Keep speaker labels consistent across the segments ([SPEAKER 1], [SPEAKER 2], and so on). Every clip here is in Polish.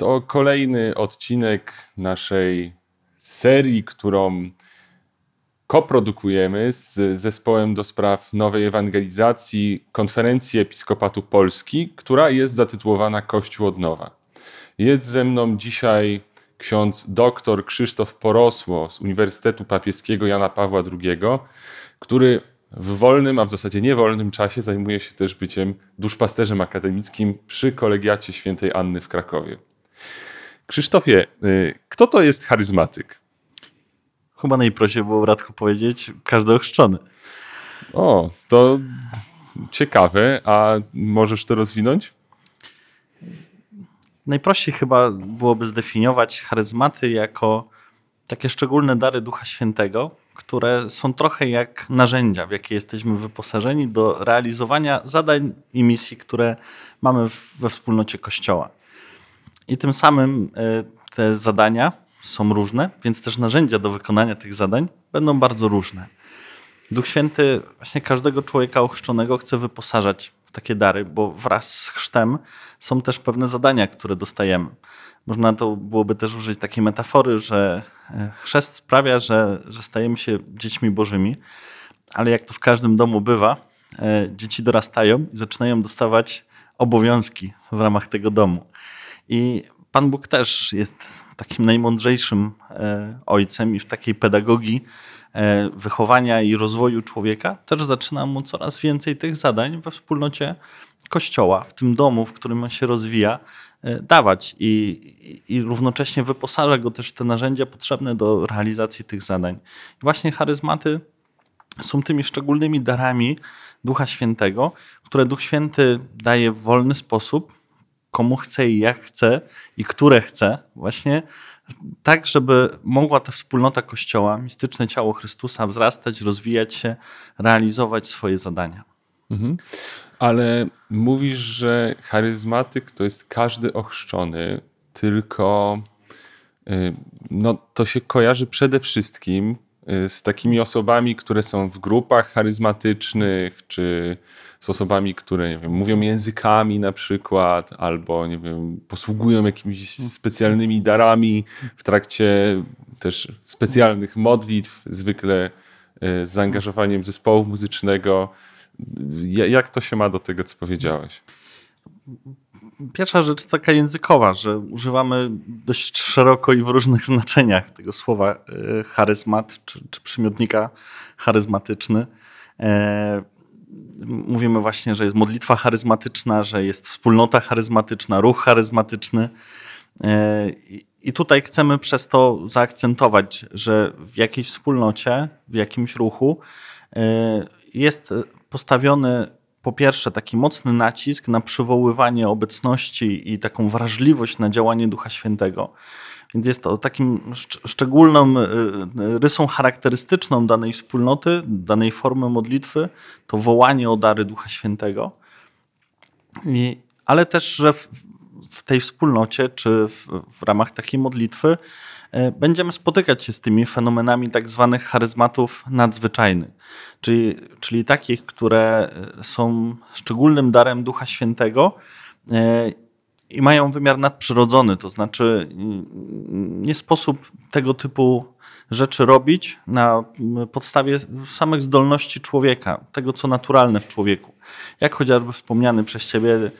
[SPEAKER 1] To kolejny odcinek naszej serii, którą koprodukujemy z zespołem do spraw nowej ewangelizacji konferencji Episkopatu Polski, która jest zatytułowana Kościół od nowa. Jest ze mną dzisiaj ksiądz dr Krzysztof Porosło z Uniwersytetu Papieskiego Jana Pawła II, który w wolnym, a w zasadzie niewolnym czasie zajmuje się też byciem duszpasterzem akademickim przy kolegiacie świętej Anny w Krakowie. Krzysztofie, y, kto to jest charyzmatyk?
[SPEAKER 2] Chyba najprościej było Radku powiedzieć każdy ochrzczony. O, to ciekawe, a możesz to rozwinąć? Najprościej chyba byłoby zdefiniować charyzmaty jako takie szczególne dary Ducha Świętego, które są trochę jak narzędzia, w jakie jesteśmy wyposażeni do realizowania zadań i misji, które mamy we wspólnocie Kościoła. I tym samym e, te zadania są różne, więc też narzędzia do wykonania tych zadań będą bardzo różne. Duch Święty właśnie każdego człowieka ochrzczonego chce wyposażać w takie dary, bo wraz z chrztem są też pewne zadania, które dostajemy. Można to byłoby też użyć takiej metafory, że e, chrzest sprawia, że, że stajemy się dziećmi bożymi, ale jak to w każdym domu bywa, e, dzieci dorastają i zaczynają dostawać obowiązki w ramach tego domu. I Pan Bóg też jest takim najmądrzejszym e, ojcem i w takiej pedagogii e, wychowania i rozwoju człowieka też zaczyna mu coraz więcej tych zadań we wspólnocie kościoła, w tym domu, w którym on się rozwija, e, dawać i, i równocześnie wyposaża go też w te narzędzia potrzebne do realizacji tych zadań. I właśnie charyzmaty są tymi szczególnymi darami Ducha Świętego, które Duch Święty daje w wolny sposób, komu chce i jak chce i które chce, właśnie tak, żeby mogła ta wspólnota Kościoła, mistyczne ciało Chrystusa wzrastać, rozwijać się, realizować swoje zadania. Mhm. Ale mówisz, że charyzmatyk to jest
[SPEAKER 1] każdy ochrzczony, tylko y, no, to się kojarzy przede wszystkim y, z takimi osobami, które są w grupach charyzmatycznych, czy z osobami, które nie wiem, mówią językami na przykład, albo nie wiem, posługują jakimiś specjalnymi darami w trakcie też specjalnych modlitw, zwykle e, z zaangażowaniem zespołu muzycznego. Jak to się ma do tego, co powiedziałeś?
[SPEAKER 2] Pierwsza rzecz taka językowa, że używamy dość szeroko i w różnych znaczeniach tego słowa e, charyzmat czy, czy przymiotnika charyzmatyczny. E, mówimy właśnie, że jest modlitwa charyzmatyczna, że jest wspólnota charyzmatyczna, ruch charyzmatyczny. E, I tutaj chcemy przez to zaakcentować, że w jakiejś wspólnocie, w jakimś ruchu e, jest postawiony po pierwsze taki mocny nacisk na przywoływanie obecności i taką wrażliwość na działanie Ducha Świętego. Więc jest to takim szczególną y, y, rysą charakterystyczną danej wspólnoty, danej formy modlitwy, to wołanie o dary Ducha Świętego. I, ale też, że w, w tej wspólnocie czy w, w ramach takiej modlitwy y, będziemy spotykać się z tymi fenomenami tak zwanych charyzmatów nadzwyczajnych, czyli, czyli takich, które są szczególnym darem Ducha Świętego i mają wymiar nadprzyrodzony, to znaczy mm, nie sposób tego typu rzeczy robić na mm, podstawie samych zdolności człowieka, tego co naturalne w człowieku. Jak chociażby wspomniany przez Ciebie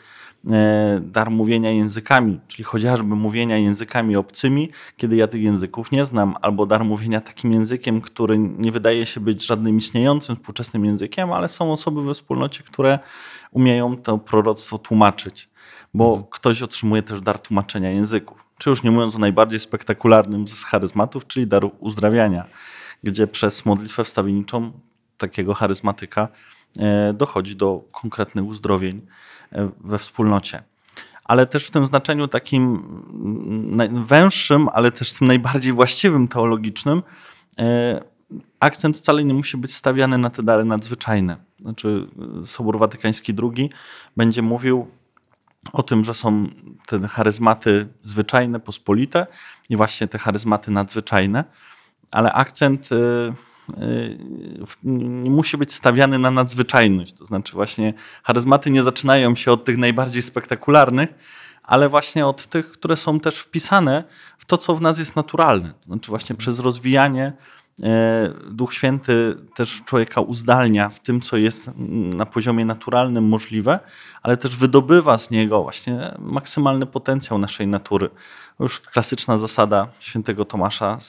[SPEAKER 2] e, dar mówienia językami, czyli chociażby mówienia językami obcymi, kiedy ja tych języków nie znam, albo dar mówienia takim językiem, który nie wydaje się być żadnym istniejącym współczesnym językiem, ale są osoby we wspólnocie, które umieją to proroctwo tłumaczyć bo mhm. ktoś otrzymuje też dar tłumaczenia języków. Czy już nie mówiąc o najbardziej spektakularnym z charyzmatów, czyli daru uzdrawiania, gdzie przez modlitwę wstawienniczą takiego charyzmatyka e, dochodzi do konkretnych uzdrowień e, we wspólnocie. Ale też w tym znaczeniu takim mm, węższym, ale też tym najbardziej właściwym teologicznym, e, akcent wcale nie musi być stawiany na te dary nadzwyczajne. Znaczy, Sobór Watykański II będzie mówił o tym, że są te charyzmaty zwyczajne, pospolite i właśnie te charyzmaty nadzwyczajne, ale akcent y, y, nie musi być stawiany na nadzwyczajność. To znaczy, właśnie charyzmaty nie zaczynają się od tych najbardziej spektakularnych, ale właśnie od tych, które są też wpisane w to, co w nas jest naturalne. To znaczy, właśnie przez rozwijanie E, Duch Święty też człowieka uzdalnia w tym, co jest na poziomie naturalnym możliwe, ale też wydobywa z niego właśnie maksymalny potencjał naszej natury. Już klasyczna zasada świętego Tomasza z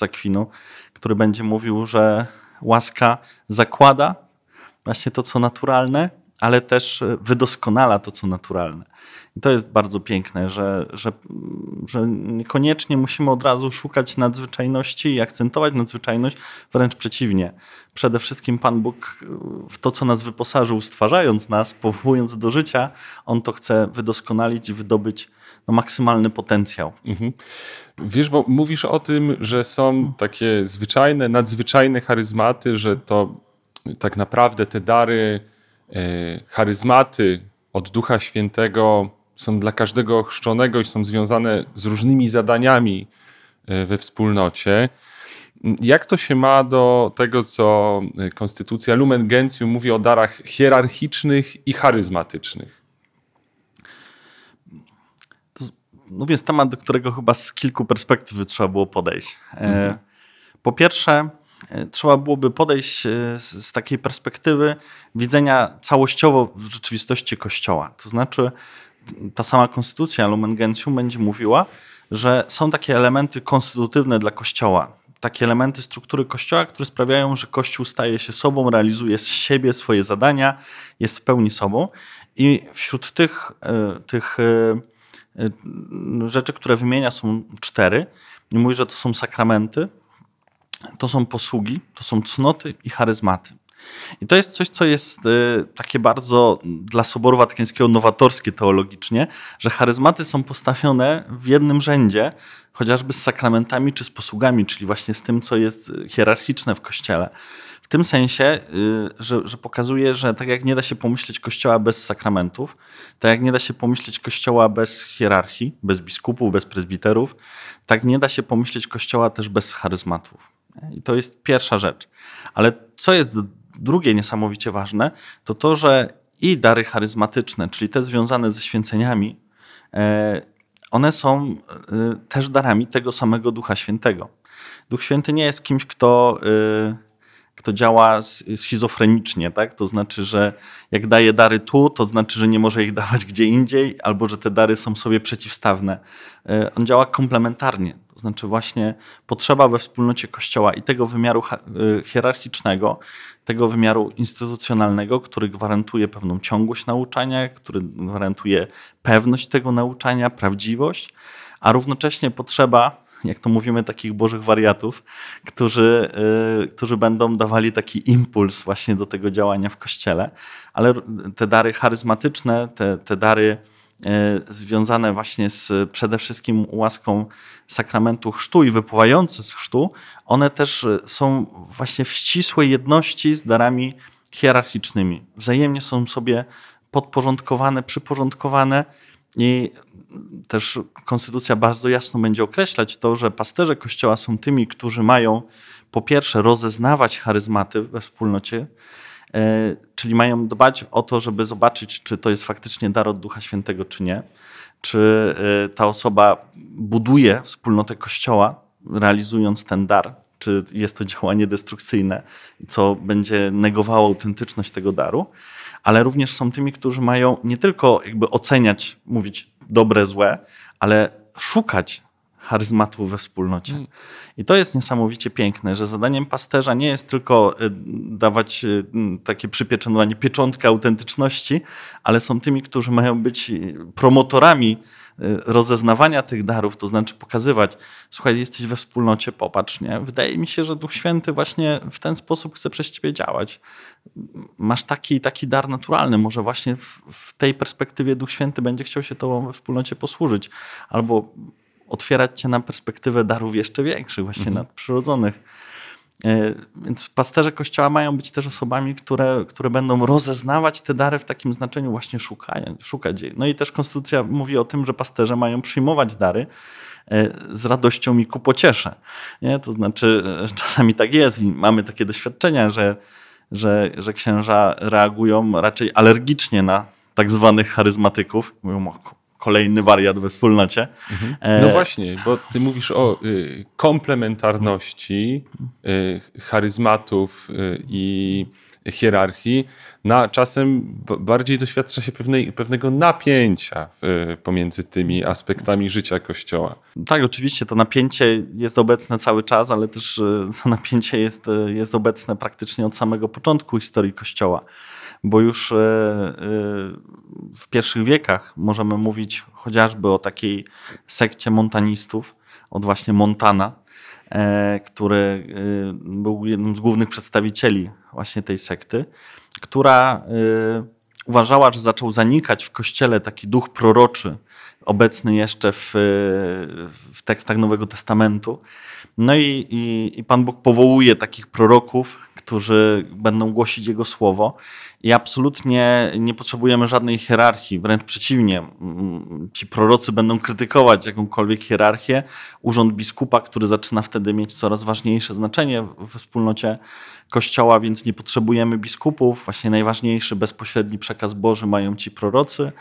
[SPEAKER 2] który będzie mówił, że łaska zakłada właśnie to, co naturalne, ale też e, wydoskonala to, co naturalne. I to jest bardzo piękne, że, że, że niekoniecznie musimy od razu szukać nadzwyczajności i akcentować nadzwyczajność, wręcz przeciwnie. Przede wszystkim Pan Bóg e, w to, co nas wyposażył, stwarzając nas, powołując do życia, On to chce wydoskonalić, wydobyć no, maksymalny potencjał. Mhm. Wiesz, bo mówisz o tym, że są takie
[SPEAKER 1] zwyczajne, nadzwyczajne charyzmaty, że to tak naprawdę te dary E, charyzmaty od Ducha Świętego są dla każdego chrzczonego i są związane z różnymi zadaniami e, we wspólnocie. Jak to się ma do tego, co e, konstytucja Lumen Gentium mówi o darach
[SPEAKER 2] hierarchicznych i charyzmatycznych? No więc temat, do którego chyba z kilku perspektyw trzeba było podejść. Mhm. Po pierwsze, E, trzeba byłoby podejść e, z takiej perspektywy widzenia całościowo w rzeczywistości Kościoła. To znaczy, ta sama konstytucja Lumen Gentium będzie mówiła, że są takie elementy konstytutywne dla Kościoła, takie elementy struktury Kościoła, które sprawiają, że Kościół staje się sobą, realizuje z siebie swoje zadania, jest w pełni sobą. I wśród tych, e, tych rzeczy, które wymienia, są cztery. Nie mówi, że to są sakramenty, to są posługi, to są cnoty i charyzmaty. I to jest coś, co jest y, takie bardzo dla Soboru Watykańskiego nowatorskie teologicznie, że charyzmaty są postawione w jednym rzędzie, chociażby z sakramentami czy z posługami, czyli właśnie z tym, co jest y, hierarchiczne w Kościele. W tym sensie, y, że, że pokazuje, że tak jak nie da się pomyśleć Kościoła bez sakramentów, tak jak nie da się pomyśleć Kościoła bez hierarchii, bez biskupów, bez prezbiterów, tak nie da się pomyśleć Kościoła też bez charyzmatów. I to jest pierwsza rzecz. Ale co jest drugie niesamowicie ważne, to to, że i dary charyzmatyczne, czyli te związane ze święceniami, e, one są e, też darami tego samego Ducha Świętego. Duch Święty nie jest kimś, kto e, kto działa schizofrenicznie, tak? To znaczy, że jak daje dary tu, to znaczy, że nie może ich dawać gdzie indziej, albo że te dary są sobie przeciwstawne. E, on działa komplementarnie, to znaczy właśnie potrzeba we wspólnocie Kościoła i tego wymiaru e, hierarchicznego, tego wymiaru instytucjonalnego, który gwarantuje pewną ciągłość nauczania, który gwarantuje pewność tego nauczania, prawdziwość, a równocześnie potrzeba jak to mówimy, takich bożych wariatów, którzy, y, którzy będą dawali taki impuls właśnie do tego działania w kościele. Ale te dary charyzmatyczne, te, te dary y, związane właśnie z przede wszystkim łaską sakramentu chrztu i wypływające z chrztu, one też są właśnie w ścisłej jedności z darami hierarchicznymi. Wzajemnie są sobie podporządkowane, przyporządkowane i też konstytucja bardzo jasno będzie określać to, że pasterze kościoła są tymi, którzy mają po pierwsze rozeznawać charyzmaty we wspólnocie, e, czyli mają dbać o to, żeby zobaczyć, czy to jest faktycznie dar od Ducha Świętego, czy nie, czy e, ta osoba buduje wspólnotę kościoła, realizując ten dar, czy jest to działanie destrukcyjne, co będzie negowało autentyczność tego daru ale również są tymi, którzy mają nie tylko jakby oceniać, mówić dobre, złe, ale szukać charyzmatu we wspólnocie. Mm. I to jest niesamowicie piękne, że zadaniem pasterza nie jest tylko e, dawać e, takie przypieczętowanie, pieczątkę autentyczności, ale są tymi, którzy mają być e, promotorami rozeznawania tych darów, to znaczy pokazywać, słuchaj, jesteś we wspólnocie, popatrz, nie? Wydaje mi się, że Duch Święty właśnie w ten sposób chce przez ciebie działać. Masz taki taki dar naturalny, może właśnie w, w tej perspektywie Duch Święty będzie chciał się tobą we wspólnocie posłużyć. Albo otwierać cię na perspektywę darów jeszcze większych, właśnie mhm. nadprzyrodzonych. E, więc pasterze kościoła mają być też osobami, które, które będą rozeznawać te dary w takim znaczeniu właśnie szukania, szukać jej. No i też konstytucja mówi o tym, że pasterze mają przyjmować dary e, z radością i ku pociesze. Nie? To znaczy e, czasami tak jest i mamy takie doświadczenia, że, że, że księża reagują raczej alergicznie na tak zwanych charyzmatyków. Mówią, o kolejny wariat we wspólnocie. Mhm. E, no właśnie, bo ty mówisz o y, komplementarności
[SPEAKER 1] mhm. y, charyzmatów y, i hierarchii, na czasem bardziej doświadcza się pewnej, pewnego napięcia pomiędzy tymi aspektami
[SPEAKER 2] życia Kościoła. Tak, oczywiście to napięcie jest obecne cały czas, ale też y, to napięcie jest, y, jest obecne praktycznie od samego początku historii Kościoła, bo już e, e, w pierwszych wiekach możemy mówić chociażby o takiej sekcie montanistów, od właśnie Montana, E, który e, był jednym z głównych przedstawicieli właśnie tej sekty, która e, uważała, że zaczął zanikać w kościele taki duch proroczy, obecny jeszcze w, w tekstach Nowego Testamentu. No i, i, i Pan Bóg powołuje takich proroków, którzy będą głosić Jego słowo. I absolutnie nie potrzebujemy żadnej hierarchii, wręcz przeciwnie. Ci prorocy będą krytykować jakąkolwiek hierarchię. Urząd biskupa, który zaczyna wtedy mieć coraz ważniejsze znaczenie w wspólnocie Kościoła, więc nie potrzebujemy biskupów. Właśnie najważniejszy bezpośredni przekaz Boży mają ci prorocy.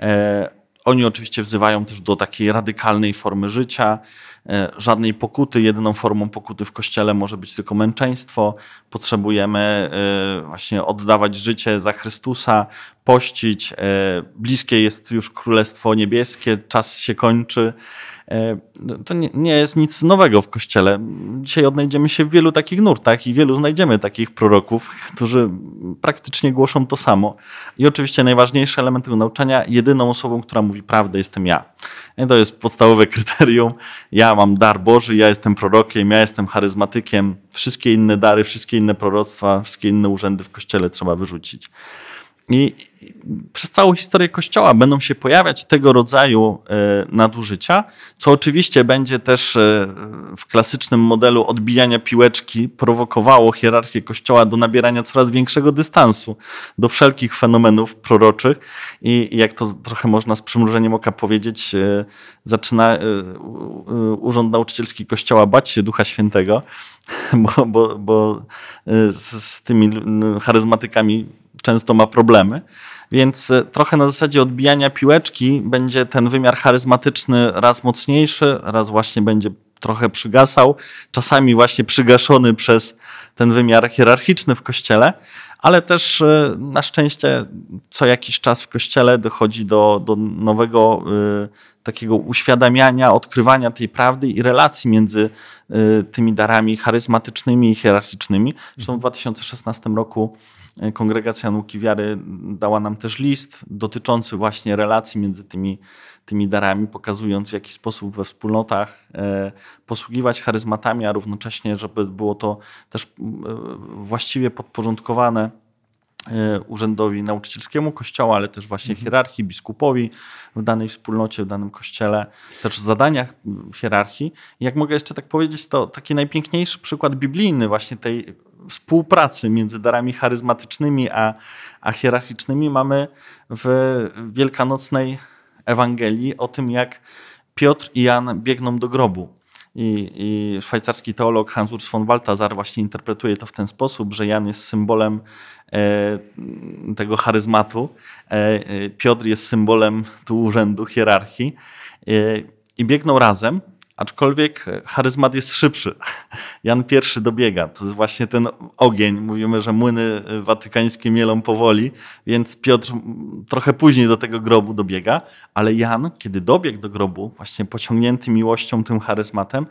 [SPEAKER 2] E, oni oczywiście wzywają też do takiej radykalnej formy życia, E, żadnej pokuty. Jedyną formą pokuty w kościele może być tylko męczeństwo. Potrzebujemy e, właśnie oddawać życie za Chrystusa, pościć. E, bliskie jest już Królestwo Niebieskie, czas się kończy. No, to nie, nie jest nic nowego w kościele. Dzisiaj odnajdziemy się w wielu takich nurtach i wielu znajdziemy takich proroków, którzy praktycznie głoszą to samo. I oczywiście najważniejszy element tego nauczania, jedyną osobą, która mówi prawdę, jestem ja. I to jest podstawowe kryterium. Ja ja mam dar Boży, ja jestem prorokiem, ja jestem charyzmatykiem. Wszystkie inne dary, wszystkie inne proroctwa, wszystkie inne urzędy w kościele trzeba wyrzucić. I przez całą historię Kościoła będą się pojawiać tego rodzaju e, nadużycia, co oczywiście będzie też e, w klasycznym modelu odbijania piłeczki prowokowało hierarchię Kościoła do nabierania coraz większego dystansu do wszelkich fenomenów proroczych i jak to trochę można z przymrużeniem oka powiedzieć, e, zaczyna Urząd Nauczycielski Kościoła bać się Ducha Świętego, bo, bo, bo z, z tymi charyzmatykami często ma problemy. Więc e, trochę na zasadzie odbijania piłeczki będzie ten wymiar charyzmatyczny raz mocniejszy, raz właśnie będzie trochę przygasał, czasami właśnie przygaszony przez ten wymiar hierarchiczny w kościele, ale też e, na szczęście co jakiś czas w kościele dochodzi do, do nowego e, takiego uświadamiania, odkrywania tej prawdy i relacji między tymi darami charyzmatycznymi i hierarchicznymi. Zresztą w 2016 roku E, Kongregacja Nauki Wiary dała nam też list dotyczący właśnie relacji między tymi, tymi darami, pokazując w jaki sposób we wspólnotach e, posługiwać charyzmatami, a równocześnie, żeby było to też e, właściwie podporządkowane E, urzędowi nauczycielskiemu kościoła, ale też właśnie mhm. hierarchii, biskupowi w danej wspólnocie, w danym kościele, też w zadaniach mm, hierarchii. jak mogę jeszcze tak powiedzieć, to taki najpiękniejszy przykład biblijny właśnie tej współpracy między darami charyzmatycznymi a, a hierarchicznymi mamy w wielkanocnej Ewangelii o tym, jak Piotr i Jan biegną do grobu. I, I, szwajcarski teolog Hans Urs von Balthasar właśnie interpretuje to w ten sposób, że Jan jest symbolem E, tego charyzmatu. E, e, Piotr jest symbolem tu urzędu, hierarchii i biegną razem, aczkolwiek charyzmat jest szybszy. Jan I dobiega, to jest właśnie ten ogień. Mówimy, że młyny watykańskie mielą powoli, więc Piotr trochę później do tego grobu dobiega, ale Jan, kiedy dobiegł do grobu, właśnie pociągnięty miłością, tym charyzmatem,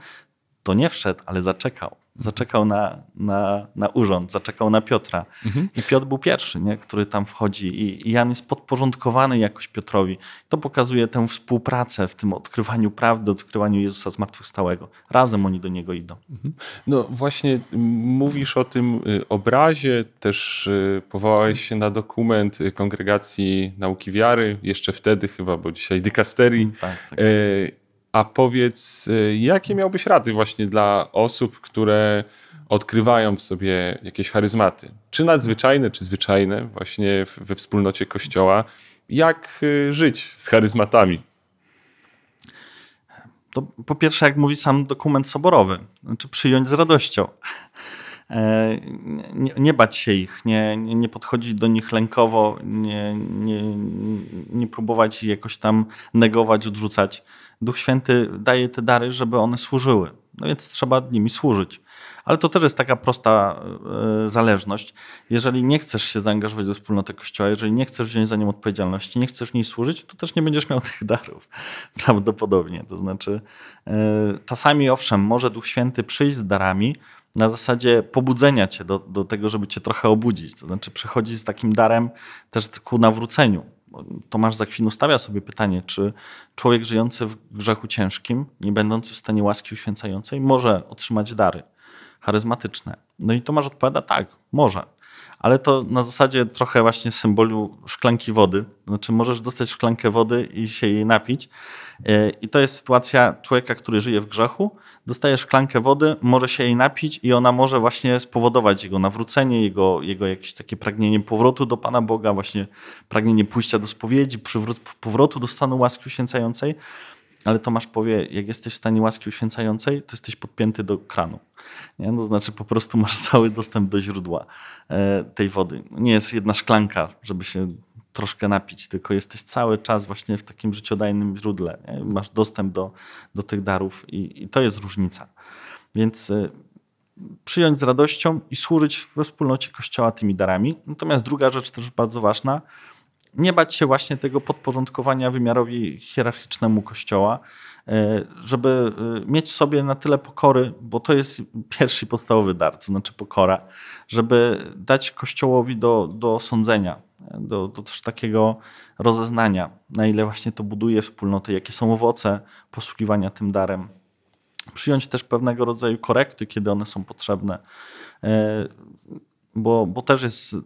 [SPEAKER 2] to nie wszedł, ale zaczekał. Mhm. Zaczekał na, na, na urząd, zaczekał na Piotra. Mhm. I Piotr był pierwszy, nie? który tam wchodzi. I, I Jan jest podporządkowany jakoś Piotrowi. To pokazuje tę współpracę w tym odkrywaniu prawdy, odkrywaniu Jezusa zmartwychwstałego. Razem oni do niego idą. Mhm.
[SPEAKER 1] No właśnie, mówisz o tym y, obrazie, też y, powołałeś się na dokument y, Kongregacji Nauki Wiary, jeszcze wtedy chyba, bo dzisiaj dykasterii. Tak, tak. E a powiedz, y, jakie miałbyś rady właśnie dla osób, które odkrywają w sobie jakieś charyzmaty, czy nadzwyczajne, czy zwyczajne, właśnie we wspólnocie
[SPEAKER 2] Kościoła? Jak y, żyć z charyzmatami? To po pierwsze, jak mówi sam dokument soborowy, znaczy przyjąć z radością. E, nie, nie, bać się ich, nie, nie podchodzić do nich lękowo, nie, nie, nie próbować ich jakoś tam negować, odrzucać. Duch Święty daje te dary, żeby one służyły. No więc trzeba nimi służyć. Ale to też jest taka prosta e, zależność. Jeżeli nie chcesz się zaangażować do wspólnoty Kościoła, jeżeli nie chcesz wziąć za nią odpowiedzialności, nie chcesz w niej służyć, to też nie będziesz miał tych darów. Prawdopodobnie. To znaczy, e, czasami owszem, może Duch Święty przyjść z darami na zasadzie pobudzenia cię do, do tego, żeby cię trochę obudzić. To znaczy, przychodzi z takim darem też ku nawróceniu Tomasz Zakwinu stawia sobie pytanie, czy człowiek żyjący w grzechu ciężkim, nie będący w stanie łaski uświęcającej, może otrzymać dary charyzmatyczne. No i Tomasz odpowiada tak, może ale to na zasadzie trochę właśnie symbolu szklanki wody. Znaczy, możesz dostać szklankę wody i się jej napić. E, I to jest sytuacja człowieka, który żyje w grzechu, dostaje szklankę wody, może się jej napić i ona może właśnie spowodować jego nawrócenie, jego, jego jakieś takie pragnienie powrotu do Pana Boga, właśnie pragnienie pójścia do spowiedzi, powrotu do stanu łaski uświęcającej ale Tomasz powie, jak jesteś w stanie łaski uświęcającej, to jesteś podpięty do kranu. Nie? To znaczy po prostu masz cały dostęp do źródła e, tej wody. Nie jest jedna szklanka, żeby się troszkę napić, tylko jesteś cały czas właśnie w takim życiodajnym źródle. Nie? Masz dostęp do, do tych darów i, i to jest różnica. Więc e, przyjąć z radością i służyć we wspólnocie Kościoła tymi darami. Natomiast druga rzecz też bardzo ważna – nie bać się właśnie tego podporządkowania wymiarowi hierarchicznemu Kościoła, e, żeby e, mieć sobie na tyle pokory, bo to jest pierwszy podstawowy dar, to znaczy pokora, żeby dać Kościołowi do, do sądzenia, do, do też takiego rozeznania, na ile właśnie to buduje wspólnotę, jakie są owoce posługiwania tym darem. Przyjąć też pewnego rodzaju korekty, kiedy one są potrzebne e, bo, bo też jest e,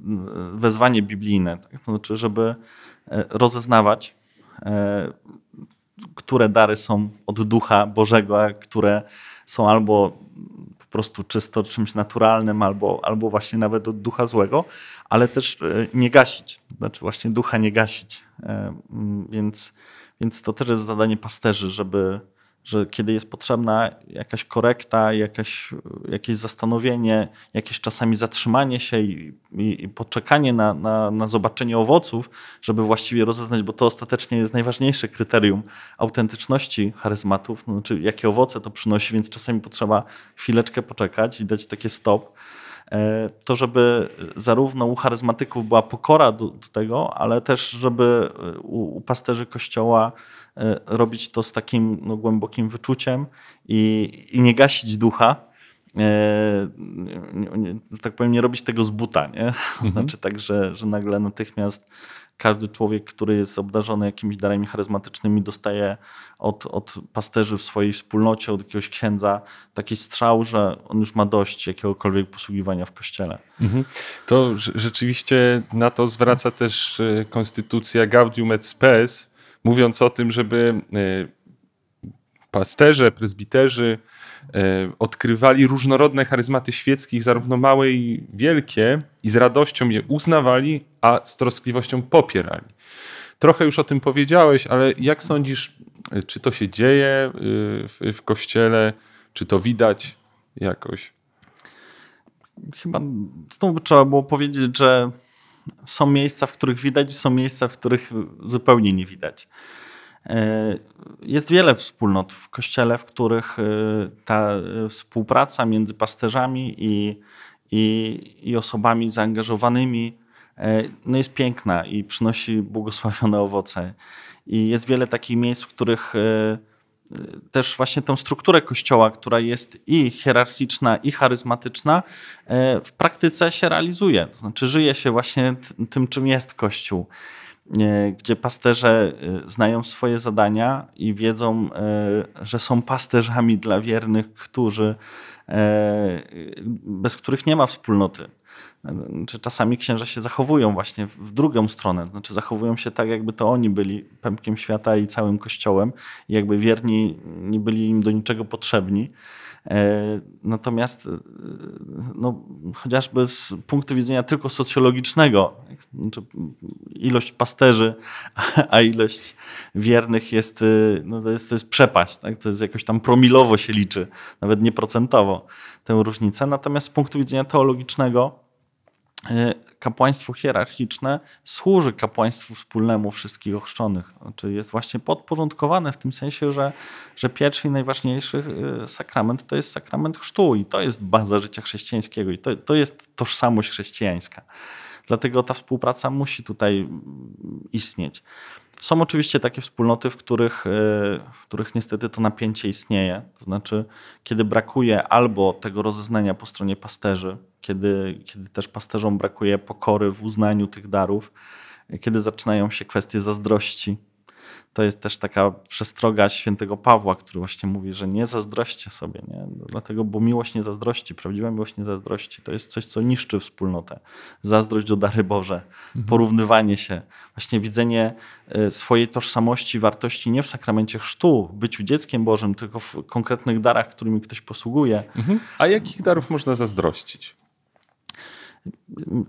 [SPEAKER 2] wezwanie biblijne, tak? to znaczy, żeby e, rozeznawać, e, które dary są od Ducha Bożego, a które są albo po prostu czysto czymś naturalnym, albo, albo właśnie nawet od ducha złego, ale też nie gasić, znaczy właśnie ducha nie gasić. Więc, więc to też jest zadanie pasterzy, żeby, że kiedy jest potrzebna jakaś korekta, jakaś, jakieś zastanowienie, jakieś czasami zatrzymanie się i, i, i poczekanie na, na, na, zobaczenie owoców, żeby właściwie rozeznać, bo to ostatecznie jest najważniejsze kryterium autentyczności charyzmatów, no, czyli jakie owoce to przynosi, więc czasami potrzeba chwileczkę poczekać i dać takie stop. E, to, żeby zarówno u charyzmatyków była pokora do, do tego, ale też, żeby e, u, u pasterzy kościoła E, robić to z takim no, głębokim wyczuciem i, i nie gasić ducha. E, nie, nie, tak powiem, nie robić tego z buta. Nie? Mhm. Znaczy tak, że, że nagle natychmiast każdy człowiek, który jest obdarzony jakimiś darami charyzmatycznymi, dostaje od, od pasterzy w swojej wspólnocie, od jakiegoś księdza taki strzał, że on już ma dość jakiegokolwiek posługiwania w kościele. Mhm. To rzeczywiście na to zwraca też
[SPEAKER 1] e, konstytucja Gaudium et Spes, mówiąc o tym, żeby e, pasterze, prezbiterzy e, odkrywali różnorodne charyzmaty świeckich, zarówno małe i wielkie, i z radością je uznawali, a z troskliwością popierali. Trochę już o tym powiedziałeś, ale jak sądzisz, e, czy to się dzieje
[SPEAKER 2] w, w kościele? Czy to widać jakoś? Chyba znowu trzeba było powiedzieć, że są miejsca, w których widać, są miejsca, w których zupełnie nie widać. E, jest wiele wspólnot w kościele, w których e, ta e, współpraca między pasterzami i, i, i osobami zaangażowanymi no jest piękna i przynosi błogosławione owoce. I jest wiele takich miejsc, w których też właśnie tę strukturę kościoła, która jest i hierarchiczna, i charyzmatyczna, e, w praktyce się realizuje. To znaczy, żyje się właśnie tym, czym jest kościół, e, gdzie pasterze e, znają swoje zadania i wiedzą, że są pasterzami dla wiernych, którzy, bez których nie ma wspólnoty czy czasami księża się zachowują właśnie w drugą stronę, znaczy zachowują się tak, jakby to oni byli pępkiem świata i całym kościołem, i jakby wierni nie byli im do niczego potrzebni. E, natomiast e, no, chociażby z punktu widzenia tylko socjologicznego, znaczy ilość pasterzy, a ilość wiernych jest, e, no to, jest to jest przepaść. Tak? To jest jakoś tam promilowo się liczy, nawet nie procentowo tę różnicę. Natomiast z punktu widzenia teologicznego, Y, kapłaństwo hierarchiczne służy kapłaństwu wspólnemu wszystkich ochrzczonych. Znaczy jest właśnie podporządkowane w tym sensie, że, że pierwszy i najważniejszy y, sakrament to jest sakrament chrztu i to jest baza życia chrześcijańskiego i to, to jest tożsamość chrześcijańska. Dlatego ta współpraca musi tutaj mm, istnieć. Są oczywiście takie wspólnoty, w których, e, w których niestety to napięcie istnieje. To znaczy, kiedy brakuje albo tego rozeznania po stronie pasterzy, kiedy, kiedy też pasterzom brakuje pokory w uznaniu tych darów, kiedy zaczynają się kwestie zazdrości, to jest też taka przestroga świętego Pawła, który właśnie mówi, że nie zazdroście sobie, nie? dlatego, bo miłość nie zazdrości, prawdziwa miłość nie zazdrości. To jest coś, co niszczy wspólnotę. Zazdrość do dary Boże, mhm. porównywanie się, właśnie widzenie e, swojej tożsamości, wartości nie w sakramencie chrztu, byciu dzieckiem Bożym, tylko w konkretnych darach, którymi ktoś posługuje. Mhm. A jakich darów można zazdrościć?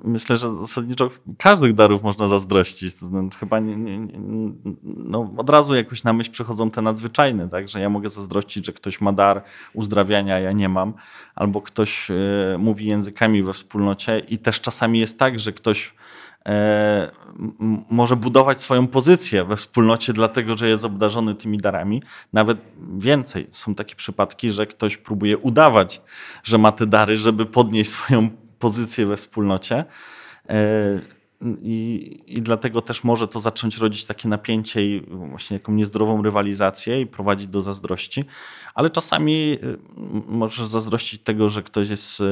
[SPEAKER 2] myślę, że zasadniczo każdych darów można zazdrościć. To znaczy, chyba nie, nie, nie, no, od razu jakoś na myśl przychodzą te nadzwyczajne, tak? że ja mogę zazdrościć, że ktoś ma dar uzdrawiania, ja nie mam, albo ktoś y, mówi językami we wspólnocie i też czasami jest tak, że ktoś e, może budować swoją pozycję we wspólnocie, dlatego że jest obdarzony tymi darami. Nawet więcej są takie przypadki, że ktoś próbuje udawać, że ma te dary, żeby podnieść swoją pozycję we wspólnocie. E, I, I dlatego też może to zacząć rodzić takie napięcie i właśnie jaką niezdrową rywalizację i prowadzić do zazdrości. Ale czasami e, możesz zazdrościć tego, że ktoś jest e,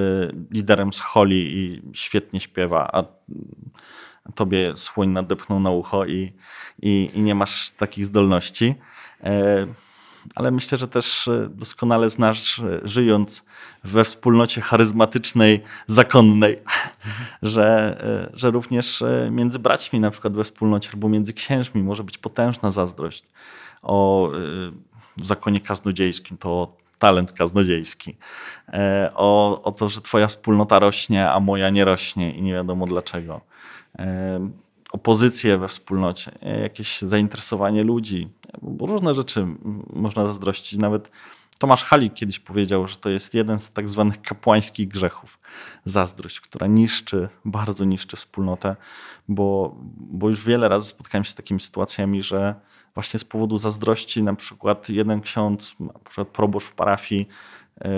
[SPEAKER 2] liderem z holi i świetnie śpiewa, a tobie słoń nadepchnął na ucho i, i, i nie masz takich zdolności ale myślę, że też e, doskonale znasz, e, żyjąc we wspólnocie charyzmatycznej, zakonnej, że, e, że również między braćmi, na przykład we wspólnocie albo między księżmi, może być potężna zazdrość o w zakonie kaznodziejskim, to talent kaznodziejski, o, o to, że twoja wspólnota rośnie, a moja nie rośnie i nie wiadomo dlaczego opozycję we wspólnocie, jakieś zainteresowanie ludzi. Różne rzeczy można zazdrościć. Nawet Tomasz Halik kiedyś powiedział, że to jest jeden z tak zwanych kapłańskich grzechów. Zazdrość, która niszczy, bardzo niszczy wspólnotę, bo, bo już wiele razy spotkałem się z takimi sytuacjami, że właśnie z powodu zazdrości na przykład jeden ksiądz, na przykład proboszcz w parafii, yy,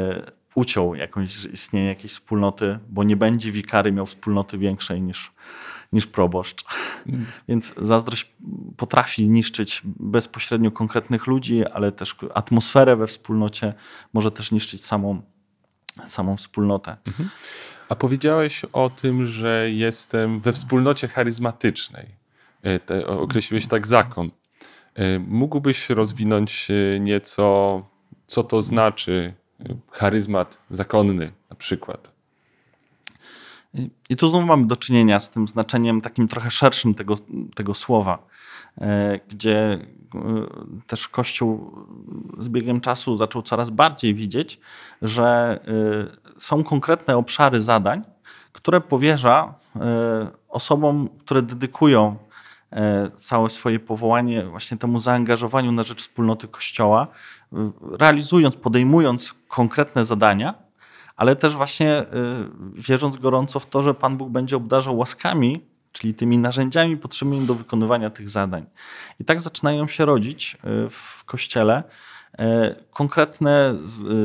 [SPEAKER 2] uciął jakąś istnienie jakiejś wspólnoty, bo nie będzie wikary miał wspólnoty większej niż, niż proboszcz. Mm. Więc zazdrość potrafi niszczyć bezpośrednio konkretnych ludzi, ale też atmosferę we wspólnocie, może też niszczyć samą, samą wspólnotę. Mhm.
[SPEAKER 1] A powiedziałeś o tym, że jestem we wspólnocie charyzmatycznej. E, te, określiłeś tak zakon. E, mógłbyś rozwinąć e, nieco, co to znaczy charyzmat zakonny na przykład?
[SPEAKER 2] I tu znowu mamy do czynienia z tym znaczeniem takim trochę szerszym tego, tego słowa, e, gdzie e, też Kościół z biegiem czasu zaczął coraz bardziej widzieć, że e, są konkretne obszary zadań, które powierza osobom, które dedykują całe swoje powołanie właśnie temu zaangażowaniu na rzecz wspólnoty Kościoła, realizując, podejmując konkretne zadania ale też właśnie y, wierząc gorąco w to, że Pan Bóg będzie obdarzał łaskami, czyli tymi narzędziami potrzebnymi do wykonywania tych zadań. I tak zaczynają się rodzić y, w kościele y, konkretne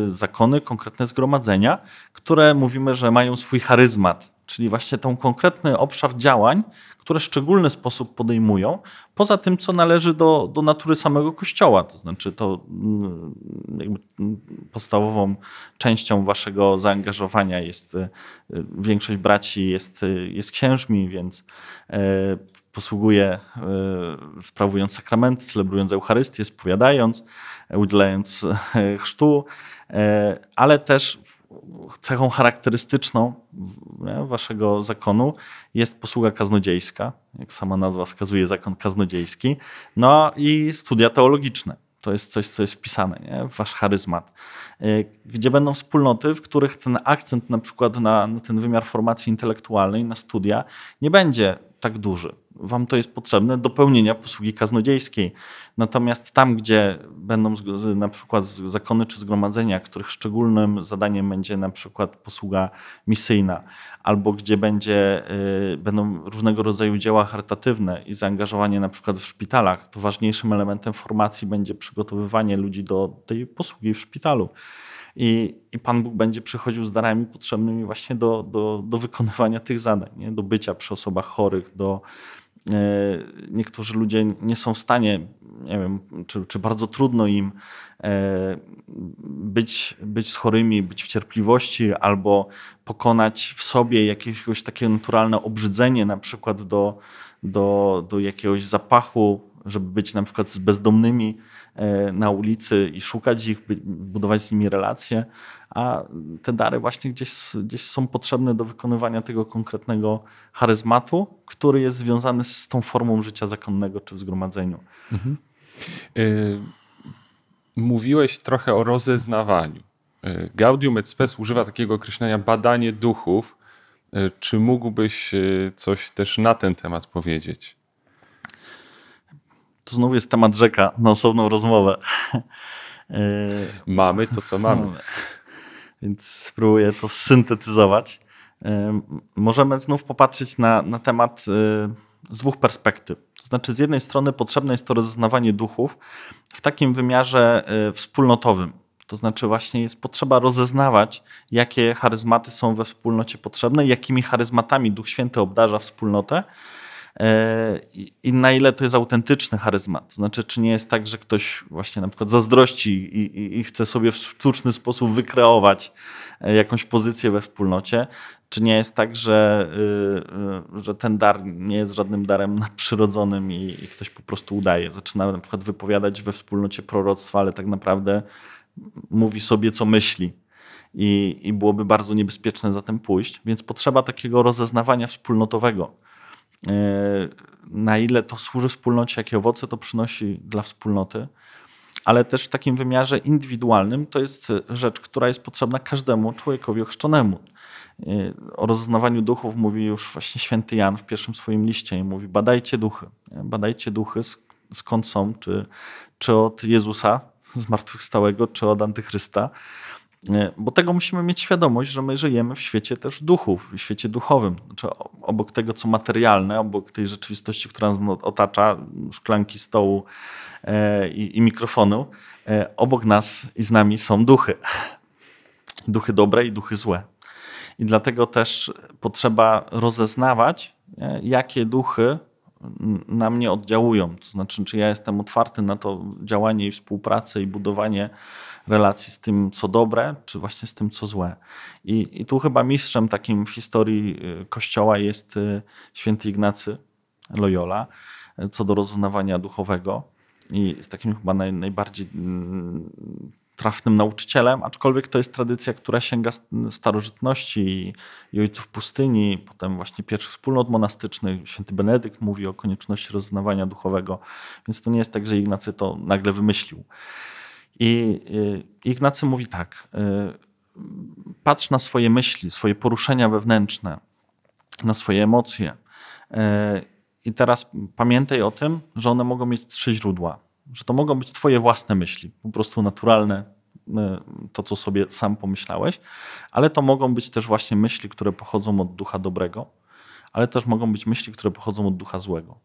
[SPEAKER 2] zakony, konkretne zgromadzenia, które mówimy, że mają swój charyzmat, czyli właśnie ten konkretny obszar działań, które w szczególny sposób podejmują, poza tym, co należy do, do natury samego kościoła. To znaczy, to mm, mm, podstawową częścią waszego zaangażowania jest y, y, większość braci jest, y, jest księżmi, więc e, posługuje, sprawując sakramenty, celebrując Eucharystię, spowiadając, udzielając e, chrztu, e, ale też cechą charakterystyczną nie, waszego zakonu jest posługa kaznodziejska, jak sama nazwa wskazuje, zakon kaznodziejski, no i studia teologiczne. To jest coś, co jest wpisane nie, w wasz charyzmat, y, gdzie będą wspólnoty, w których ten akcent na przykład na, na ten wymiar formacji intelektualnej, na studia nie będzie tak duży wam to jest potrzebne do pełnienia posługi kaznodziejskiej. Natomiast tam, gdzie będą na przykład zakony czy zgromadzenia, których szczególnym zadaniem będzie na przykład posługa misyjna, albo gdzie będzie, y, będą różnego rodzaju dzieła charytatywne i zaangażowanie na przykład w szpitalach, to ważniejszym elementem formacji będzie przygotowywanie ludzi do tej posługi w szpitalu. I, i Pan Bóg będzie przychodził z darami potrzebnymi właśnie do, do, do wykonywania tych zadań, nie? do bycia przy osobach chorych, do, E, niektórzy ludzie nie są w stanie, nie wiem, czy, czy bardzo trudno im e, być, być z chorymi, być w cierpliwości albo pokonać w sobie jakieś takie naturalne obrzydzenie na przykład do, do, do jakiegoś zapachu, żeby być na przykład z bezdomnymi E, na ulicy i szukać ich, budować z nimi relacje, a te dary właśnie gdzieś, gdzieś są potrzebne do wykonywania tego konkretnego charyzmatu, który jest związany z tą formą życia zakonnego czy w zgromadzeniu. Mhm. E, mówiłeś
[SPEAKER 1] trochę o rozeznawaniu. E, Gaudium et Spes używa takiego określenia badanie duchów. Czy mógłbyś coś też na ten temat powiedzieć?
[SPEAKER 2] to znów jest temat rzeka na osobną rozmowę. Mamy to, co mamy. mamy. Więc spróbuję to syntetyzować. Możemy znów popatrzeć na, na temat y, z dwóch perspektyw. To znaczy, z jednej strony potrzebne jest to rozeznawanie duchów w takim wymiarze y, wspólnotowym. To znaczy, właśnie jest potrzeba rozeznawać, jakie charyzmaty są we wspólnocie potrzebne, jakimi charyzmatami Duch Święty obdarza wspólnotę E, i na ile to jest autentyczny charyzmat. To znaczy, czy nie jest tak, że ktoś właśnie na przykład zazdrości i, i, i chce sobie w sztuczny sposób wykreować e, jakąś pozycję we wspólnocie, czy nie jest tak, że, y, y, że ten dar nie jest żadnym darem nadprzyrodzonym i, i ktoś po prostu udaje. Zaczyna na przykład wypowiadać we wspólnocie proroctwa, ale tak naprawdę mówi sobie, co myśli. I, I byłoby bardzo niebezpieczne za tym pójść, więc potrzeba takiego rozeznawania wspólnotowego E, na ile to służy wspólnocie, jakie owoce to przynosi dla wspólnoty, ale też w takim wymiarze indywidualnym to jest rzecz, która jest potrzebna każdemu człowiekowi ochrzczonemu. E, o rozznawaniu duchów mówi już właśnie święty Jan w pierwszym swoim liście i mówi badajcie duchy, e, badajcie duchy skąd są, czy, czy od Jezusa zmartwychwstałego, czy od Antychrysta E, bo tego musimy mieć świadomość, że my żyjemy w świecie też duchów, w świecie duchowym. Znaczy, obok tego, co materialne, obok tej rzeczywistości, która nas no, otacza, szklanki stołu e, i, i mikrofonu, e, obok nas i z nami są duchy. Duchy dobre i duchy złe. I dlatego też potrzeba rozeznawać, jakie duchy na mnie oddziałują. To znaczy, czy ja jestem otwarty na to działanie i współpracę i budowanie relacji z tym, co dobre, czy właśnie z tym, co złe. I, i tu chyba mistrzem takim w historii y, Kościoła jest y, święty Ignacy Loyola, y, co do rozznawania duchowego. I jest takim chyba naj, najbardziej mm, trafnym nauczycielem, aczkolwiek to jest tradycja, która sięga starożytności i, i ojców pustyni, potem właśnie pierwszych wspólnot monastycznych. Święty Benedykt mówi o konieczności rozznawania duchowego, więc to nie jest tak, że Ignacy to nagle wymyślił. I y, Ignacy mówi tak: y, patrz na swoje myśli, swoje poruszenia wewnętrzne, na swoje emocje. Y, I teraz pamiętaj o tym, że one mogą mieć trzy źródła, że to mogą być Twoje własne myśli, po prostu naturalne, to co sobie sam pomyślałeś, ale to mogą być też właśnie myśli, które pochodzą od ducha dobrego, ale też mogą być myśli, które pochodzą od ducha złego.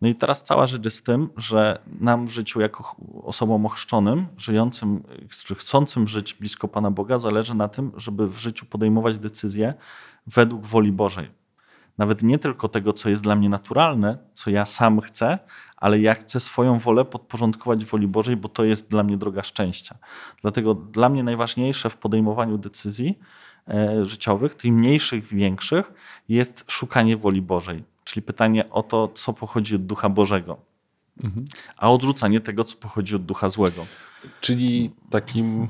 [SPEAKER 2] No i teraz cała rzecz jest z tym, że nam w życiu jako osobom ochrzczonym, żyjącym czy chcącym żyć blisko Pana Boga zależy na tym, żeby w życiu podejmować decyzje według woli Bożej. Nawet nie tylko tego, co jest dla mnie naturalne, co ja sam chcę, ale ja chcę swoją wolę podporządkować woli Bożej, bo to jest dla mnie droga szczęścia. Dlatego dla mnie najważniejsze w podejmowaniu decyzji e, życiowych, tych mniejszych, większych, jest szukanie woli Bożej czyli pytanie o to, co pochodzi od Ducha Bożego, mhm. a odrzucanie tego, co pochodzi od Ducha Złego. Czyli
[SPEAKER 1] takim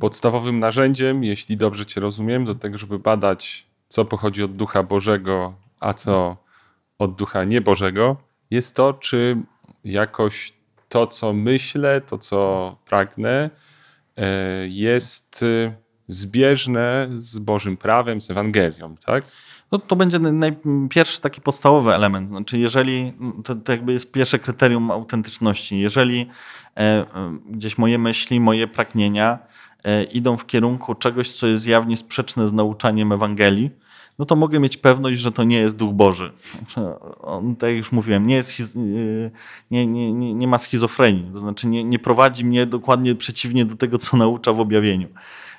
[SPEAKER 1] podstawowym narzędziem, jeśli dobrze Cię rozumiem, do tego, żeby badać, co pochodzi od Ducha Bożego, a co od Ducha Niebożego, jest to, czy jakoś to, co myślę, to, co pragnę, e, jest e, zbieżne z Bożym prawem, z Ewangelią,
[SPEAKER 2] tak? No, to będzie pierwszy taki podstawowy element. Znaczy, jeżeli to, to jakby jest pierwsze kryterium autentyczności, jeżeli e, e, gdzieś moje myśli, moje pragnienia e, idą w kierunku czegoś, co jest jawnie sprzeczne z nauczaniem Ewangelii, no to mogę mieć pewność, że to nie jest Duch Boży. On, tak jak już mówiłem, nie, jest, e, nie, nie, nie, nie ma schizofrenii, to znaczy nie, nie prowadzi mnie dokładnie przeciwnie do tego, co naucza w objawieniu.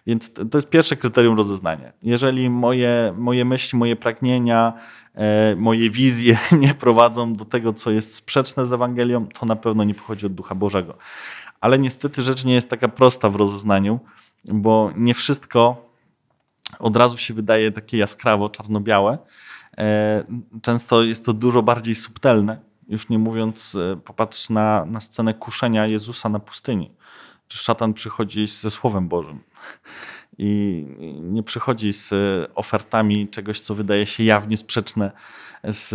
[SPEAKER 2] Więc to jest pierwsze kryterium rozeznania. Jeżeli moje, moje myśli, moje pragnienia, e, moje wizje nie prowadzą do tego, co jest sprzeczne z Ewangelią, to na pewno nie pochodzi od Ducha Bożego. Ale niestety rzecz nie jest taka prosta w rozeznaniu, bo nie wszystko od razu się wydaje takie jaskrawo, czarno-białe. E, często jest to dużo bardziej subtelne. Już nie mówiąc, e, popatrz na, na scenę kuszenia Jezusa na pustyni szatan przychodzi ze Słowem Bożym i nie przychodzi z ofertami czegoś, co wydaje się jawnie sprzeczne z,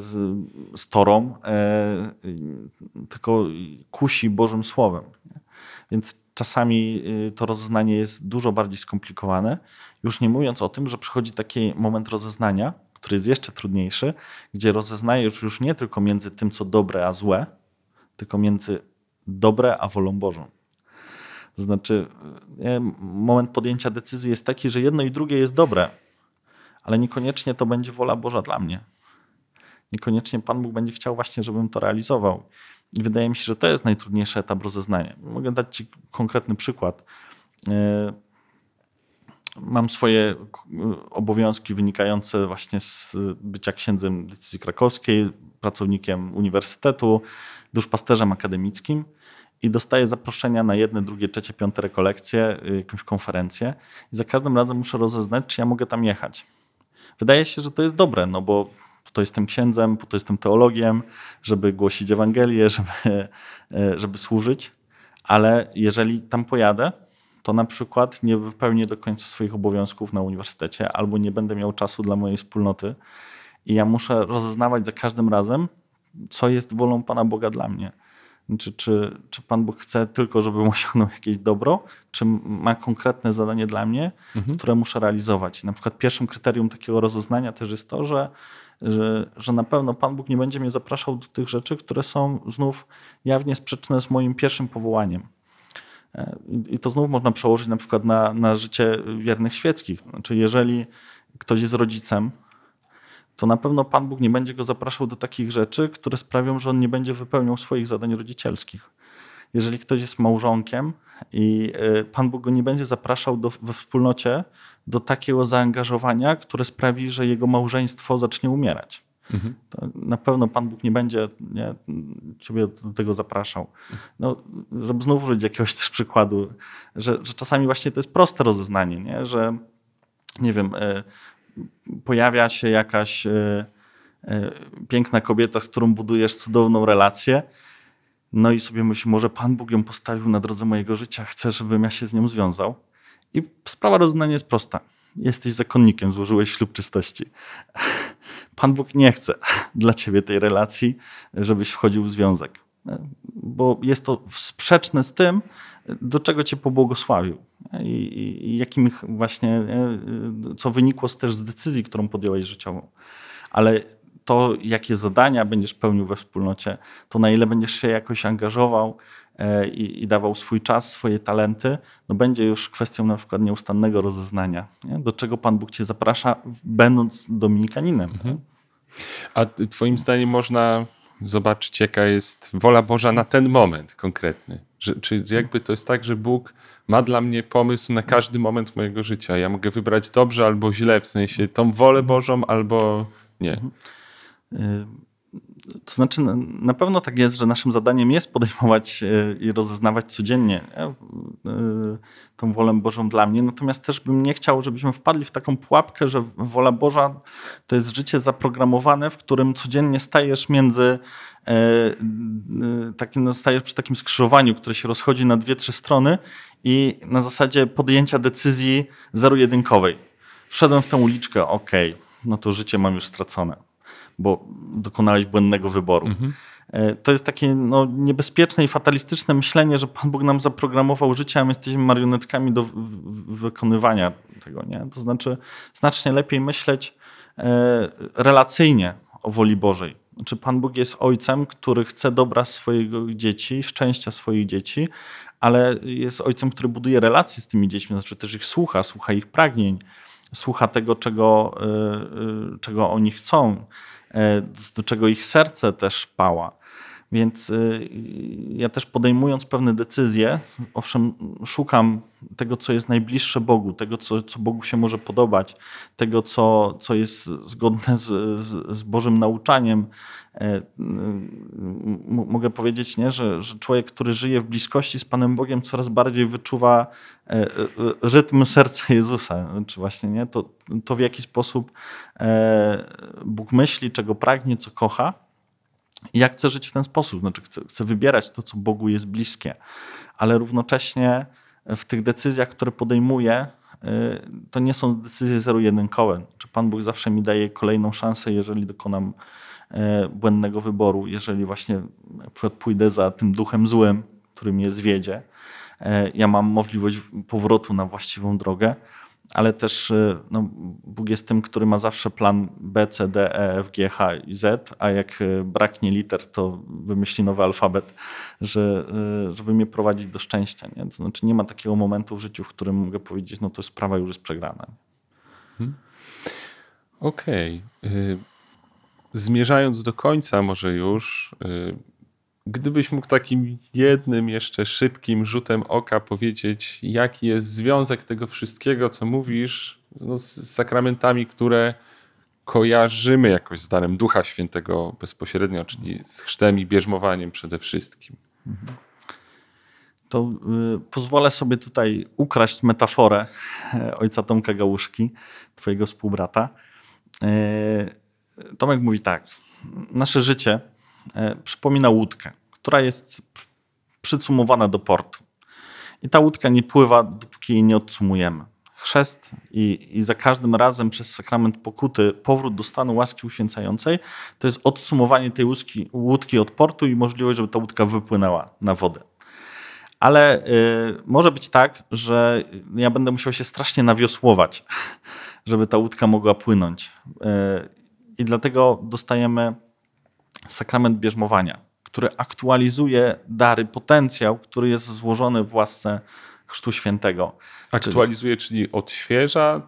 [SPEAKER 2] z, z torą, e, tylko kusi Bożym Słowem. Więc czasami e, to rozeznanie jest dużo bardziej skomplikowane. Już nie mówiąc o tym, że przychodzi taki moment rozeznania, który jest jeszcze trudniejszy, gdzie rozeznajesz już nie tylko między tym, co dobre, a złe, tylko między dobre a wolą Bożą. Znaczy, moment podjęcia decyzji jest taki, że jedno i drugie jest dobre, ale niekoniecznie to będzie wola Boża dla mnie. Niekoniecznie Pan Bóg będzie chciał właśnie, żebym to realizował. I wydaje mi się, że to jest najtrudniejszy etap rozeznania. Mogę dać Ci konkretny przykład. E, mam swoje e, obowiązki wynikające właśnie z e, bycia księdzem decyzji krakowskiej, pracownikiem uniwersytetu, duszpasterzem akademickim i dostaję zaproszenia na jedne, drugie, trzecie, piąte rekolekcje, e, jakąś konferencję i za każdym razem muszę rozeznać, czy ja mogę tam jechać. Wydaje się, że to jest dobre, no bo po to jestem księdzem, po to jestem teologiem, żeby głosić Ewangelię, żeby, żeby służyć, ale jeżeli tam pojadę, to na przykład nie wypełnię do końca swoich obowiązków na uniwersytecie albo nie będę miał czasu dla mojej wspólnoty. I ja muszę rozeznawać za każdym razem, co jest wolą Pana Boga dla mnie. Czy, czy, czy Pan Bóg chce tylko, żebym osiągnął jakieś dobro, czy ma konkretne zadanie dla mnie, mhm. które muszę realizować. I na przykład pierwszym kryterium takiego rozeznania też jest to, że, że, że na pewno Pan Bóg nie będzie mnie zapraszał do tych rzeczy, które są znów jawnie sprzeczne z moim pierwszym powołaniem. I to znów można przełożyć na przykład na, na życie wiernych świeckich. Znaczy, jeżeli ktoś jest rodzicem, to na pewno Pan Bóg nie będzie go zapraszał do takich rzeczy, które sprawią, że on nie będzie wypełniał swoich zadań rodzicielskich. Jeżeli ktoś jest małżonkiem i e, Pan Bóg go nie będzie zapraszał do, we wspólnocie do takiego zaangażowania, które sprawi, że jego małżeństwo zacznie umierać. Mhm. Na pewno Pan Bóg nie będzie nie, Ciebie do tego zapraszał. No, żeby znowu użyć jakiegoś też przykładu, że, że czasami właśnie to jest proste rozeznanie, nie? że nie wiem, y, pojawia się jakaś y, y, piękna kobieta, z którą budujesz cudowną relację, no i sobie myśli, może Pan Bóg ją postawił na drodze mojego życia, chce, żebym ja się z nią związał. I sprawa rozeznania jest prosta. Jesteś zakonnikiem, złożyłeś ślub czystości. Pan Bóg nie chce dla ciebie tej relacji, żebyś wchodził w związek, bo jest to sprzeczne z tym, do czego cię pobłogosławił i, i jakim właśnie, e, co wynikło też z decyzji, którą podjąłeś życiową. Ale to, jakie zadania będziesz pełnił we wspólnocie, to na ile będziesz się jakoś angażował, E, i, i, dawał swój czas, swoje talenty, no będzie już kwestią na przykład nieustannego rozeznania, nie? do czego Pan Bóg Cię zaprasza, będąc Dominikaninem. Mhm. A Twoim zdaniem można
[SPEAKER 1] zobaczyć, jaka jest wola Boża na ten moment konkretny? Że, czy jakby to jest tak, że Bóg ma dla mnie pomysł na każdy moment mojego życia. Ja mogę wybrać dobrze albo źle, w
[SPEAKER 2] sensie tą wolę Bożą albo nie. Mhm. Y, to znaczy, na pewno tak jest, że naszym zadaniem jest podejmować e, i rozeznawać codziennie e, e, tą wolę Bożą dla mnie. Natomiast też bym nie chciał, żebyśmy wpadli w taką pułapkę, że wola Boża to jest życie zaprogramowane, w którym codziennie stajesz między takim, no, stajesz przy takim skrzyżowaniu, które się rozchodzi na dwie, trzy strony i na zasadzie podjęcia decyzji zero-jedynkowej. Wszedłem w tę uliczkę, ok, no to życie mam już stracone bo dokonałeś błędnego wyboru. Mhm. E, to jest takie no, niebezpieczne i fatalistyczne myślenie, że Pan Bóg nam zaprogramował życie, a my jesteśmy marionetkami do wykonywania tego. Nie? To znaczy, znacznie lepiej myśleć e, relacyjnie o woli Bożej. Znaczy, Pan Bóg jest ojcem, który chce dobra swojego dzieci, szczęścia swoich dzieci, ale jest ojcem, który buduje relacje z tymi dziećmi, znaczy też ich słucha, słucha ich pragnień słucha tego, czego, y, y, czego oni chcą, e, do czego ich serce też pała. Więc y, ja też podejmując pewne decyzje, owszem, szukam tego, co jest najbliższe Bogu, tego, co, co Bogu się może podobać, tego, co, co jest zgodne z, z Bożym nauczaniem. E, mogę powiedzieć, nie, że, że człowiek, który żyje w bliskości z Panem Bogiem, coraz bardziej wyczuwa e, e, rytm serca Jezusa. Czy znaczy właśnie nie? To, to, w jaki sposób Bóg myśli, czego pragnie, co kocha. I ja chcę żyć w ten sposób, znaczy chcę, chcę wybierać to, co Bogu jest bliskie, ale równocześnie w tych decyzjach, które podejmuję, y, to nie są decyzje zero-jedynkowe. Czy znaczy Pan Bóg zawsze mi daje kolejną szansę, jeżeli dokonam e, błędnego wyboru, jeżeli właśnie na przykład pójdę za tym duchem złym, który mnie zwiedzie, e, ja mam możliwość powrotu na właściwą drogę, ale też y, no, Bóg jest tym, który ma zawsze plan B, C, D, E, F, G, H i Z, a jak y, braknie liter, to wymyśli nowy alfabet, że, y, żeby mnie prowadzić do szczęścia. Nie? To znaczy nie ma takiego momentu w życiu, w którym mogę powiedzieć, no to sprawa już jest przegrana. Mhm.
[SPEAKER 1] Okej. Okay. Zmierzając do końca może już, Gdybyś mógł takim jednym jeszcze szybkim rzutem oka powiedzieć, jaki jest związek tego wszystkiego, co mówisz, no, z sakramentami, które kojarzymy jakoś z darem Ducha Świętego bezpośrednio, czyli z
[SPEAKER 2] chrztem i bierzmowaniem przede wszystkim. Mhm. to y, pozwolę sobie tutaj ukraść metaforę e, ojca Tomka Gałuszki, twojego współbrata. E, Tomek mówi tak: Nasze życie E, przypomina łódkę, która jest przycumowana do portu. I ta łódka nie pływa, dopóki jej nie odsumujemy. Chrzest i, i za każdym razem przez sakrament pokuty powrót do stanu łaski uświęcającej to jest odsumowanie tej łódki, łódki od portu i możliwość, żeby ta łódka wypłynęła na wodę ale y, może być tak, że ja będę musiał się strasznie nawiosłować, żeby ta łódka mogła płynąć. Y, I dlatego dostajemy sakrament bierzmowania, który aktualizuje dary, potencjał, który jest złożony w łasce Chrztu Świętego. Aktualizuje, czyli, czyli odświeża?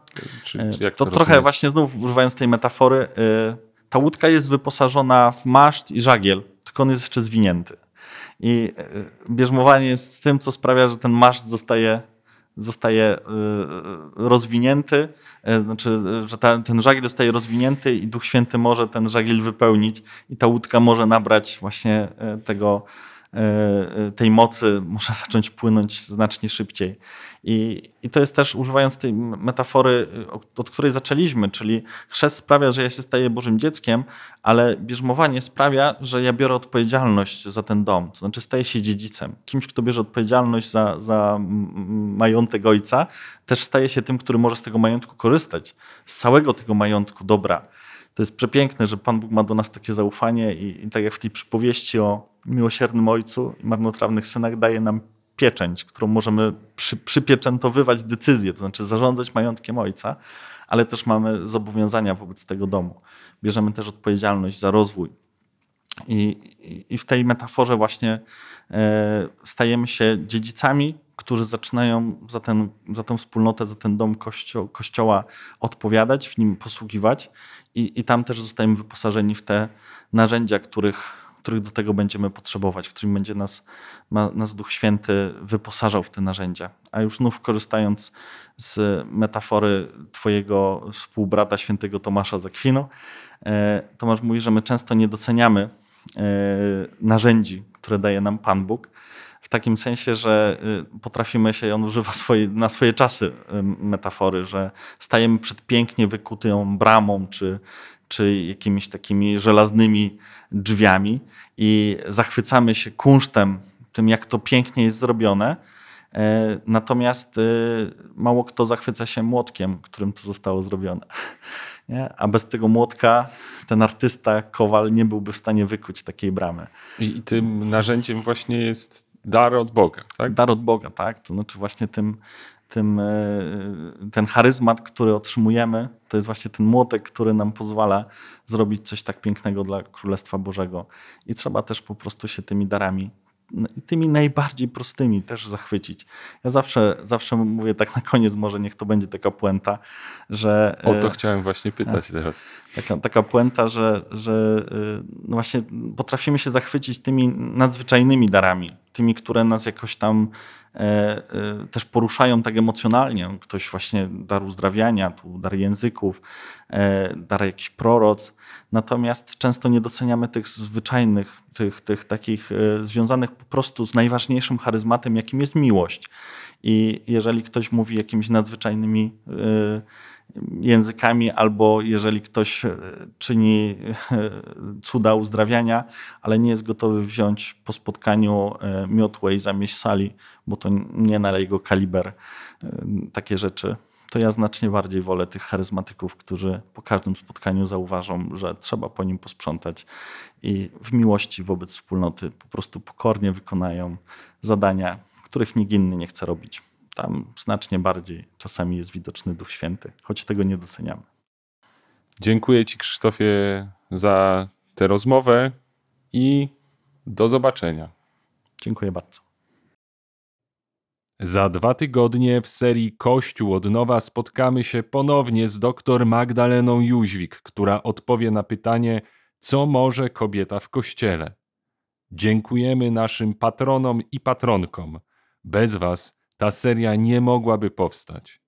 [SPEAKER 2] Czy, e, czy jak to, to trochę właśnie znów używając tej metafory, e, ta łódka jest wyposażona w maszt i żagiel, tylko on jest jeszcze zwinięty. I e, bierzmowanie jest tym, co sprawia, że ten maszt zostaje zostaje e, e, rozwinięty, e, znaczy, że ta, ten żagiel zostaje rozwinięty i Duch Święty może ten żagiel wypełnić i ta łódka może nabrać właśnie tego, E, e, tej mocy muszę zacząć płynąć znacznie szybciej. I, I, to jest też, używając tej metafory, od której zaczęliśmy, czyli chrzest sprawia, że ja się staję Bożym dzieckiem, ale bierzmowanie sprawia, że ja biorę odpowiedzialność za ten dom, to znaczy staję się dziedzicem. Kimś, kto bierze odpowiedzialność za, za majątek ojca, też staje się tym, który może z tego majątku korzystać, z całego tego majątku dobra to jest przepiękne, że Pan Bóg ma do nas takie zaufanie i, i tak jak w tej przypowieści o miłosiernym ojcu i marnotrawnych synach daje nam pieczęć, którą możemy przy, przypieczętowywać decyzje, to znaczy zarządzać majątkiem ojca, ale też mamy zobowiązania wobec tego domu. Bierzemy też odpowiedzialność za rozwój. I, i w tej metaforze właśnie e, stajemy się dziedzicami którzy zaczynają za, ten, za tę wspólnotę, za ten dom kościo kościoła odpowiadać, w nim posługiwać i, i tam też zostajemy wyposażeni w te narzędzia, których, których do tego będziemy potrzebować, którym będzie nas, ma, nas Duch Święty wyposażał w te narzędzia. A już znów korzystając z metafory twojego współbrata świętego Tomasza z e, Tomasz mówi, że my często nie doceniamy e, narzędzi, które daje nam Pan Bóg, w takim sensie, że y, potrafimy się, on używa swoje, na swoje czasy y, metafory, że stajemy przed pięknie wykutą bramą czy, czy jakimiś takimi żelaznymi drzwiami i zachwycamy się kunsztem, tym jak to pięknie jest zrobione. E, natomiast y, mało kto zachwyca się młotkiem, którym to zostało zrobione. Nie? A bez tego młotka ten artysta, kowal nie byłby w stanie wykuć takiej bramy. I, tym narzędziem właśnie jest dar od Boga. Tak? Dar od Boga, tak. To znaczy właśnie tym, tym, e, ten charyzmat, który otrzymujemy, to jest właśnie ten młotek, który nam pozwala zrobić coś tak pięknego dla Królestwa Bożego. I trzeba też po prostu się tymi darami no tymi najbardziej prostymi też zachwycić. Ja zawsze, zawsze mówię tak na koniec, może niech to będzie taka puenta, że... O e, to chciałem właśnie pytać tak, teraz. Taka, taka puenta, że, że e, no właśnie potrafimy się zachwycić tymi nadzwyczajnymi darami, tymi, które nas jakoś tam E, e, też poruszają tak emocjonalnie. Ktoś właśnie dar uzdrawiania, tu dar języków, e, dar jakiś proroc. Natomiast często nie doceniamy tych zwyczajnych, tych, tych takich związanych po prostu z najważniejszym charyzmatem, jakim jest miłość. I jeżeli ktoś mówi jakimiś nadzwyczajnymi językami, albo jeżeli ktoś e, czyni e, cuda uzdrawiania, ale nie jest gotowy wziąć po spotkaniu e, miotłę i zamieść sali, bo to nie na jego kaliber takie rzeczy, to ja znacznie bardziej wolę tych charyzmatyków, którzy po każdym spotkaniu zauważą, że trzeba po nim posprzątać i w miłości wobec wspólnoty po prostu pokornie wykonają zadania, których nikt inny nie chce robić tam znacznie bardziej czasami jest widoczny Duch Święty, choć tego nie doceniamy.
[SPEAKER 1] Dziękuję Ci, Krzysztofie, za tę rozmowę i do zobaczenia. Dziękuję bardzo. Za dwa tygodnie w serii Kościół od nowa spotkamy się ponownie z dr Magdaleną Jóźwik, która odpowie na pytanie, co może kobieta w kościele. Dziękujemy naszym patronom i patronkom. Bez Was ta seria nie mogłaby powstać.